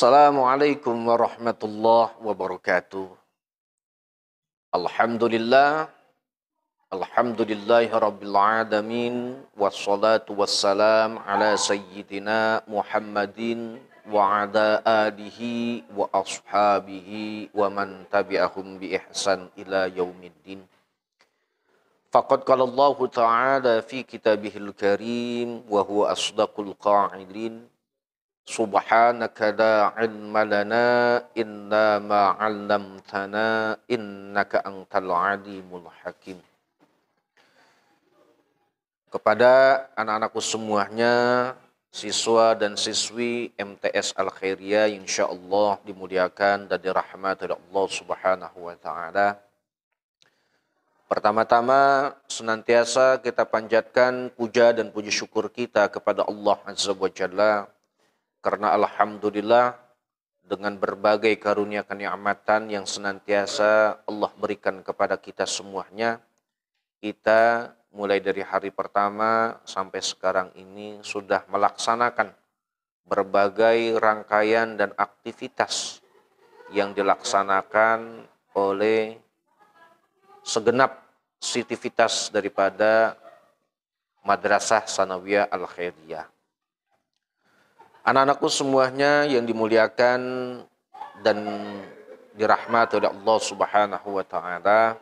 Assalamualaikum warahmatullahi wabarakatuh. Alhamdulillah. Alhamdulillahi rabbil alamin. Wassalatu wassalam ala sayyidina Muhammadin wa ala alihi wa ashabihi wa man tabi'ahum bi ihsan ila yaumiddin. Faqad qala Allah ta'ala fi kitabihil karim wa huwa asdaqul qa'ilin. Subhanaka la ilma lana illa ma 'allamtana innaka antal alimul hakim. Kepada anak-anakku semuanya, siswa dan siswi MTS Al Khairiyah insya Allah dimuliakan dan dirahmati oleh Allah Subhanahu wa taala. Pertama-tama senantiasa kita panjatkan puja dan puji syukur kita kepada Allah Azza wa Jalla karena alhamdulillah dengan berbagai karunia kenikmatan yang senantiasa Allah berikan kepada kita semuanya, kita mulai dari hari pertama sampai sekarang ini sudah melaksanakan berbagai rangkaian dan aktivitas yang dilaksanakan oleh segenap sitivitas daripada Madrasah Sanawiyah Al-Khairiyah. Anak-anakku semuanya yang dimuliakan dan dirahmati oleh Allah Subhanahu wa taala.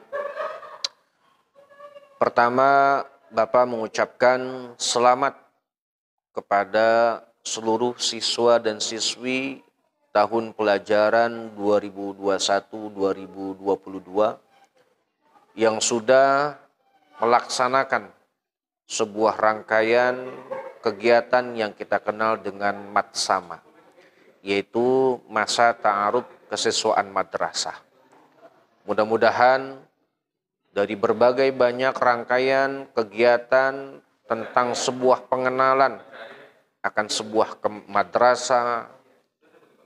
Pertama, Bapak mengucapkan selamat kepada seluruh siswa dan siswi tahun pelajaran 2021-2022 yang sudah melaksanakan sebuah rangkaian kegiatan yang kita kenal dengan mat sama yaitu masa ta'aruf kesesuaian madrasah. Mudah-mudahan dari berbagai banyak rangkaian kegiatan tentang sebuah pengenalan akan sebuah madrasah,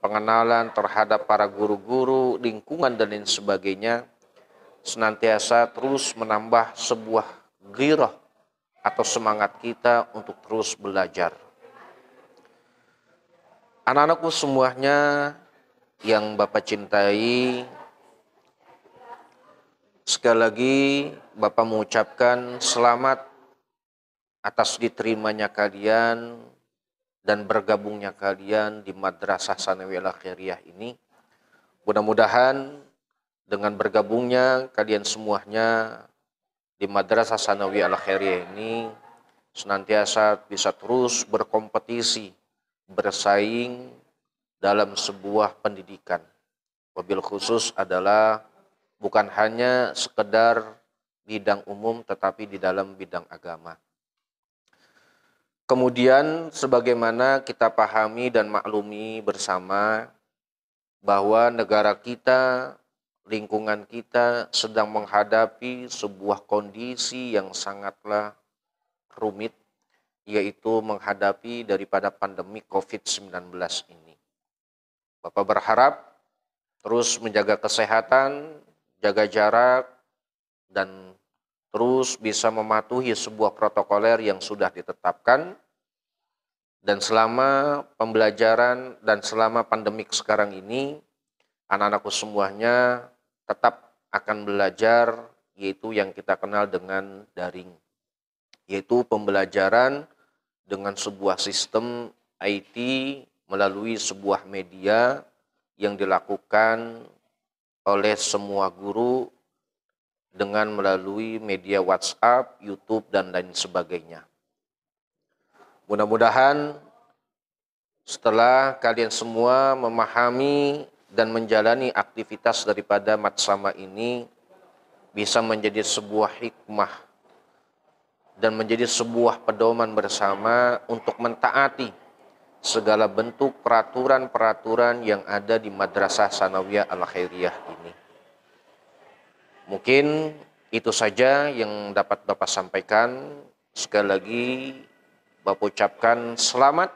pengenalan terhadap para guru-guru, lingkungan dan lain sebagainya, senantiasa terus menambah sebuah girah atau semangat kita untuk terus belajar. Anak-anakku semuanya yang Bapak cintai, sekali lagi Bapak mengucapkan selamat atas diterimanya kalian dan bergabungnya kalian di Madrasah Sanawiyah al ini. Mudah-mudahan dengan bergabungnya kalian semuanya di Madrasah Sanawi Al Khairiyah ini senantiasa bisa terus berkompetisi, bersaing dalam sebuah pendidikan. Mobil khusus adalah bukan hanya sekedar bidang umum tetapi di dalam bidang agama. Kemudian sebagaimana kita pahami dan maklumi bersama bahwa negara kita lingkungan kita sedang menghadapi sebuah kondisi yang sangatlah rumit, yaitu menghadapi daripada pandemi COVID-19 ini. Bapak berharap terus menjaga kesehatan, jaga jarak, dan terus bisa mematuhi sebuah protokoler yang sudah ditetapkan. Dan selama pembelajaran dan selama pandemik sekarang ini, anak-anakku semuanya tetap akan belajar yaitu yang kita kenal dengan daring yaitu pembelajaran dengan sebuah sistem IT melalui sebuah media yang dilakukan oleh semua guru dengan melalui media WhatsApp, YouTube, dan lain sebagainya. Mudah-mudahan setelah kalian semua memahami dan menjalani aktivitas daripada mat sama ini bisa menjadi sebuah hikmah dan menjadi sebuah pedoman bersama untuk mentaati segala bentuk peraturan-peraturan yang ada di Madrasah Sanawiyah Al-Khairiyah ini. Mungkin itu saja yang dapat Bapak sampaikan. Sekali lagi Bapak ucapkan selamat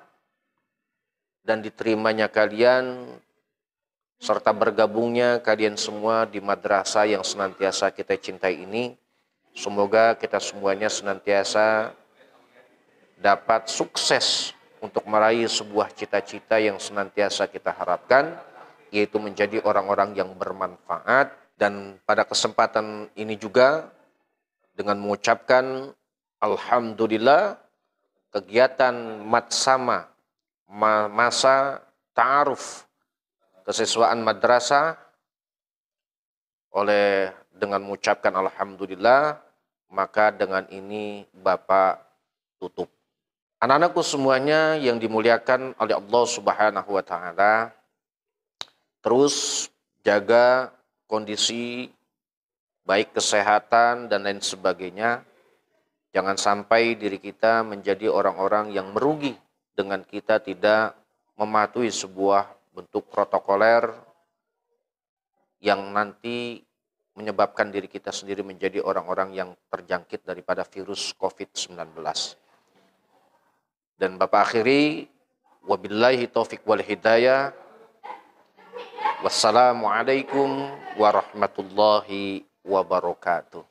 dan diterimanya kalian serta bergabungnya kalian semua di madrasah yang senantiasa kita cintai ini. Semoga kita semuanya senantiasa dapat sukses untuk meraih sebuah cita-cita yang senantiasa kita harapkan, yaitu menjadi orang-orang yang bermanfaat. Dan pada kesempatan ini juga dengan mengucapkan Alhamdulillah kegiatan matsama masa ta'aruf kesiswaan madrasah oleh dengan mengucapkan alhamdulillah maka dengan ini Bapak tutup. Anak-anakku semuanya yang dimuliakan oleh Allah Subhanahu wa taala terus jaga kondisi baik kesehatan dan lain sebagainya. Jangan sampai diri kita menjadi orang-orang yang merugi dengan kita tidak mematuhi sebuah bentuk protokoler yang nanti menyebabkan diri kita sendiri menjadi orang-orang yang terjangkit daripada virus COVID-19. Dan Bapak akhiri, wabillahi taufik wal hidayah, wassalamualaikum warahmatullahi wabarakatuh.